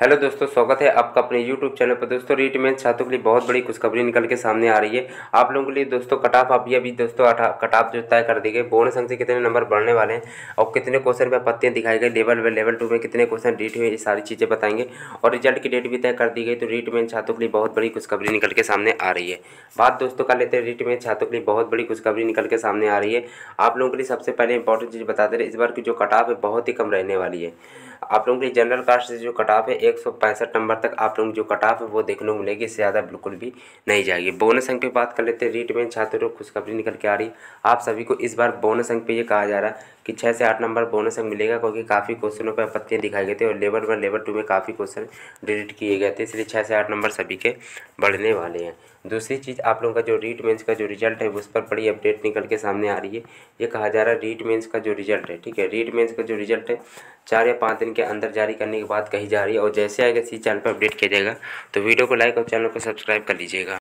hello दोस्तों स्वागत है आपका अपने यूट्यूब चैनल पर दोस्तों रीट में छात्रों के लिए बहुत बड़ी खुशखबरी निकल के सामने आ रही है आप लोगों के लिए दोस्तों कटाफ अभी अभी दोस्तों कटाफ जो तय कर दी गई बोर्ड संघ से कितने नंबर बढ़ने वाले हैं और कितने क्वेश्चन पे पत्तियाँ दिखाई गई लेवल वन लेवल टू में कितने क्वेश्चन रीट हुए ये सारी चीज़ें बताएंगे और रिजल्ट की डेट भी तय कर दी गई तो रीट में छात्रों के लिए बहुत बड़ी खुशखबरी निकल के सामने आ रही है बात दोस्तों कर लेते हैं रीट में छात्रों के लिए बहुत बड़ी खुशखबरी निकल के सामने आ रही है आप लोगों के लिए सबसे पहले इंपॉर्टेंट चीज़ बता दे रहे इस बार की जो कटाफ है बहुत ही कम रहने वाली है आप लोगों के जनरल कास्ट से जो कटाफ है एक नंबर तक आप लोगों की जो कटाफ है वो देखने को मिलेगी इससे ज़्यादा बिल्कुल भी नहीं जाएगी बोनस अंक पे बात कर लेते हैं रीट में छात्रों खुशखबरी निकल के आ रही आप सभी को इस बार बोनस अंक पे ये कहा जा रहा है कि छः से आठ नंबर बोनस अंक मिलेगा क्योंकि काफ़ी क्वेश्चनों पर आपत्तियाँ दिखाई गई थी और लेवल वन लेवल टू में काफ़ी क्वेश्चन डिलीट किए गए थे इसलिए छः से आठ नंबर सभी के बढ़ने वाले हैं दूसरी चीज़ आप लोगों का जो रीट मेंस का जो रिजल्ट है उस पर बड़ी अपडेट निकल के सामने आ रही है ये कहा जा रहा है रीट मेंस का जो रिजल्ट है ठीक है रीट मेंस का जो रिजल्ट है चार या पाँच दिन के अंदर जारी करने की बात कही जा रही है और जैसे आएगा इसी चैनल पर अपडेट किया जाएगा तो वीडियो को लाइक और चैनल को सब्सक्राइब कर लीजिएगा